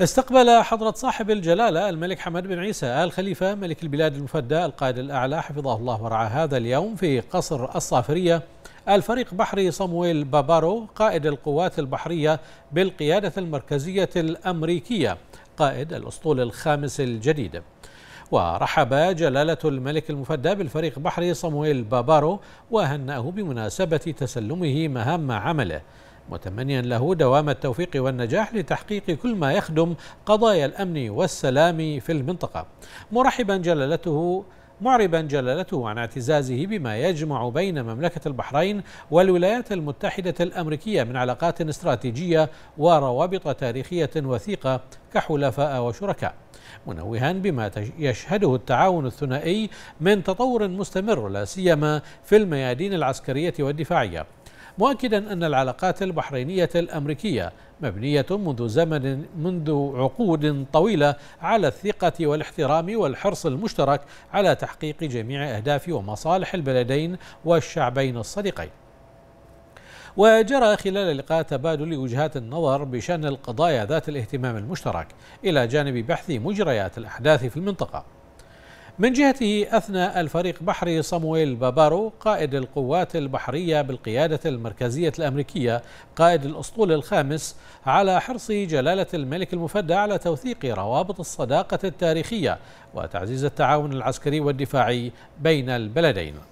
استقبل حضرة صاحب الجلالة الملك حمد بن عيسى آل خليفة ملك البلاد المفدى القائد الأعلى حفظه الله ورعاه هذا اليوم في قصر الصافرية الفريق بحري صمويل بابارو قائد القوات البحرية بالقيادة المركزية الأمريكية قائد الأسطول الخامس الجديد ورحب جلالة الملك المفدى بالفريق بحري صمويل بابارو وهنأه بمناسبة تسلمه مهام عمله متمنيا له دوام التوفيق والنجاح لتحقيق كل ما يخدم قضايا الأمن والسلام في المنطقة مرحبا جلالته معربا جلالته عن اعتزازه بما يجمع بين مملكة البحرين والولايات المتحدة الأمريكية من علاقات استراتيجية وروابط تاريخية وثيقة كحلفاء وشركاء منوها بما يشهده التعاون الثنائي من تطور مستمر لا سيما في الميادين العسكرية والدفاعية مؤكدا أن العلاقات البحرينية الأمريكية مبنية منذ زمن منذ عقود طويلة على الثقة والاحترام والحرص المشترك على تحقيق جميع أهداف ومصالح البلدين والشعبين الصديقين وجرى خلال اللقاء تبادل وجهات النظر بشأن القضايا ذات الاهتمام المشترك إلى جانب بحث مجريات الأحداث في المنطقة من جهته أثنى الفريق بحري صامويل بابارو قائد القوات البحرية بالقيادة المركزية الأمريكية قائد الأسطول الخامس على حرص جلالة الملك المفدى على توثيق روابط الصداقة التاريخية وتعزيز التعاون العسكري والدفاعي بين البلدين